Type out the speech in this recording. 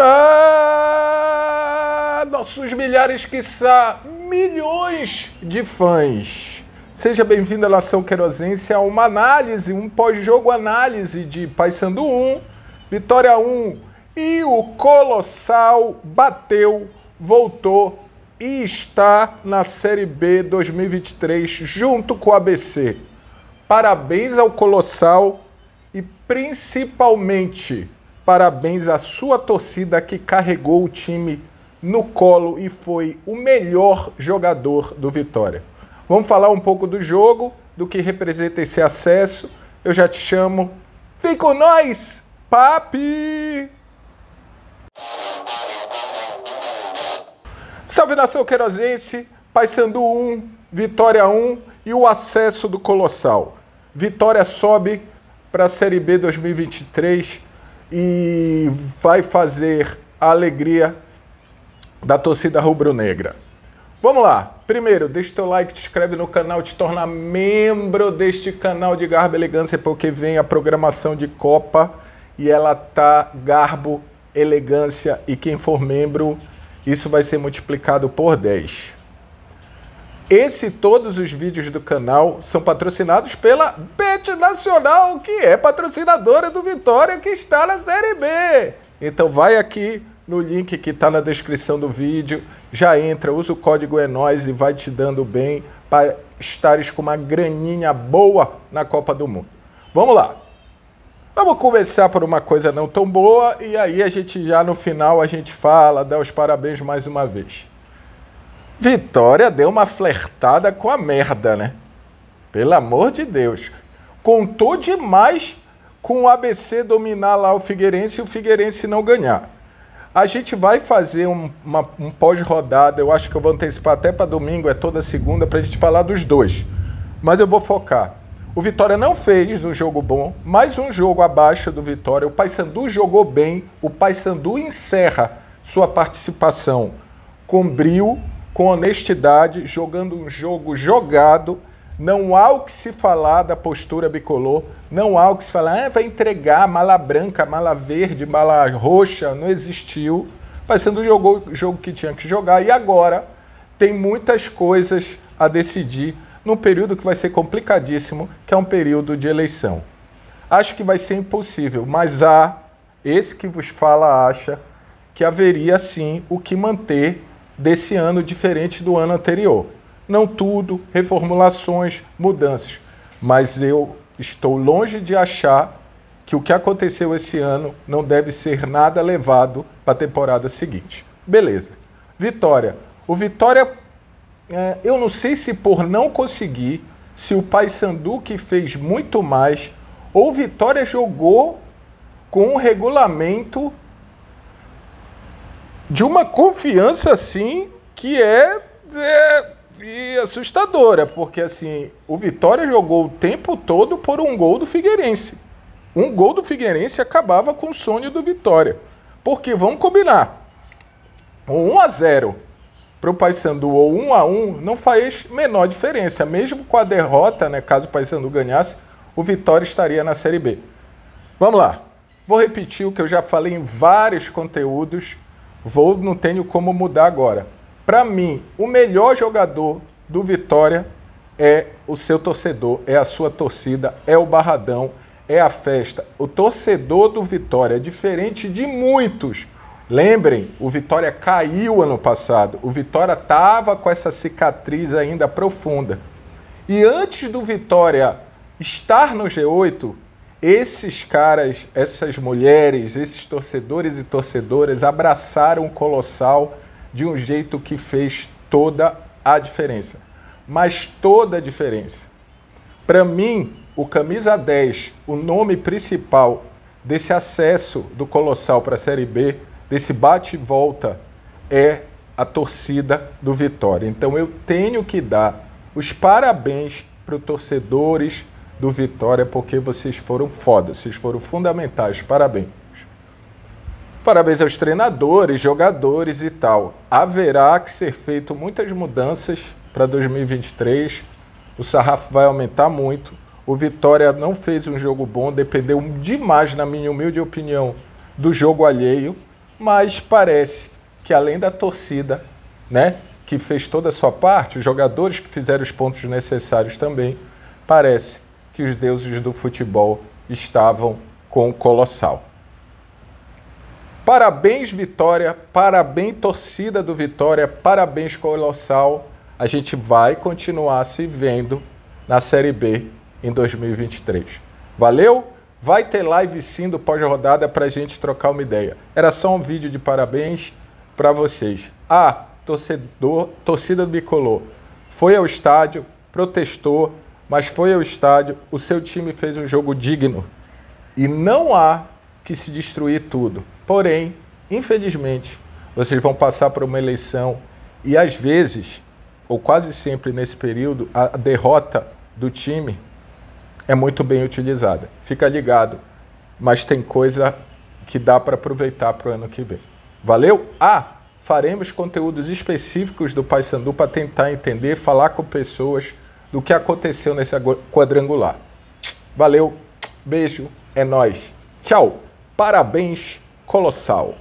Ah, nossos milhares, quiçá milhões de fãs. Seja bem-vindo à Nação Querosense a uma análise, um pós-jogo análise de Paysandu 1, Vitória 1 e o Colossal bateu, voltou e está na Série B 2023 junto com o ABC. Parabéns ao Colossal e principalmente Parabéns à sua torcida que carregou o time no colo e foi o melhor jogador do Vitória. Vamos falar um pouco do jogo, do que representa esse acesso. Eu já te chamo. Vem com nós, papi! Salve nação Querosense, Paysandu 1, Vitória 1 e o acesso do Colossal. Vitória sobe para a Série B 2023 e vai fazer a alegria da torcida rubro-negra. Vamos lá! Primeiro, deixa teu like, te inscreve no canal, te torna membro deste canal de Garbo Elegância, porque vem a programação de Copa e ela tá Garbo Elegância. E quem for membro, isso vai ser multiplicado por 10. Esse e todos os vídeos do canal são patrocinados pela B Nacional, que é patrocinadora do Vitória, que está na Série B. Então vai aqui no link que está na descrição do vídeo, já entra, usa o código ENOIS e vai te dando bem para estares com uma graninha boa na Copa do Mundo. Vamos lá. Vamos começar por uma coisa não tão boa e aí a gente já no final a gente fala, dá os parabéns mais uma vez. Vitória deu uma flertada com a merda, né? Pelo amor de Deus contou demais com o ABC dominar lá o Figueirense e o Figueirense não ganhar. A gente vai fazer um, uma, um pós-rodada, eu acho que eu vou antecipar até para domingo, é toda segunda, para a gente falar dos dois. Mas eu vou focar. O Vitória não fez um jogo bom, mais um jogo abaixo do Vitória. O Paysandu jogou bem, o Paysandu encerra sua participação com brio, com honestidade, jogando um jogo jogado, não há o que se falar da postura bicolor, não há o que se falar, ah, vai entregar mala branca, mala verde, mala roxa, não existiu. Paysandu jogou o jogo que tinha que jogar e agora tem muitas coisas a decidir num período que vai ser complicadíssimo, que é um período de eleição. Acho que vai ser impossível, mas há, esse que vos fala acha, que haveria sim o que manter desse ano diferente do ano anterior. Não tudo, reformulações, mudanças. Mas eu estou longe de achar que o que aconteceu esse ano não deve ser nada levado para a temporada seguinte. Beleza. Vitória. O Vitória, é, eu não sei se por não conseguir, se o Paysandu que fez muito mais, ou Vitória jogou com um regulamento de uma confiança assim que é, é e assustadora, é porque assim, o Vitória jogou o tempo todo por um gol do Figueirense. Um gol do Figueirense acabava com o sonho do Vitória. Porque vamos combinar. Um 1 a 0 para o Paysandu ou 1 a 1 não faz menor diferença, mesmo com a derrota, né, caso o Paysandu ganhasse, o Vitória estaria na Série B. Vamos lá. Vou repetir o que eu já falei em vários conteúdos. Vou não tenho como mudar agora. Para mim, o melhor jogador do Vitória é o seu torcedor, é a sua torcida, é o barradão, é a festa. O torcedor do Vitória é diferente de muitos. Lembrem, o Vitória caiu ano passado. O Vitória estava com essa cicatriz ainda profunda. E antes do Vitória estar no G8, esses caras, essas mulheres, esses torcedores e torcedoras abraçaram o Colossal de um jeito que fez toda a diferença. Mas toda a diferença. Para mim, o camisa 10, o nome principal desse acesso do Colossal para a Série B, desse bate e volta, é a torcida do Vitória. Então eu tenho que dar os parabéns para os torcedores do Vitória, porque vocês foram foda, vocês foram fundamentais. Parabéns. Parabéns aos treinadores, jogadores e tal. Haverá que ser feito muitas mudanças para 2023. O sarrafo vai aumentar muito. O Vitória não fez um jogo bom, dependeu demais, na minha humilde opinião, do jogo alheio. Mas parece que além da torcida, né, que fez toda a sua parte, os jogadores que fizeram os pontos necessários também, parece que os deuses do futebol estavam com o Colossal. Parabéns, Vitória. Parabéns, torcida do Vitória. Parabéns, Colossal. A gente vai continuar se vendo na Série B em 2023. Valeu? Vai ter live sim do pós-rodada para a gente trocar uma ideia. Era só um vídeo de parabéns para vocês. Ah, torcedor, torcida do Bicolor, foi ao estádio, protestou, mas foi ao estádio, o seu time fez um jogo digno. E não há que se destruir tudo. Porém, infelizmente, vocês vão passar por uma eleição e às vezes, ou quase sempre nesse período, a derrota do time é muito bem utilizada. Fica ligado, mas tem coisa que dá para aproveitar para o ano que vem. Valeu? Ah, faremos conteúdos específicos do Paysandu para tentar entender, falar com pessoas do que aconteceu nesse quadrangular. Valeu, beijo, é nós. Tchau. Parabéns, Colossal!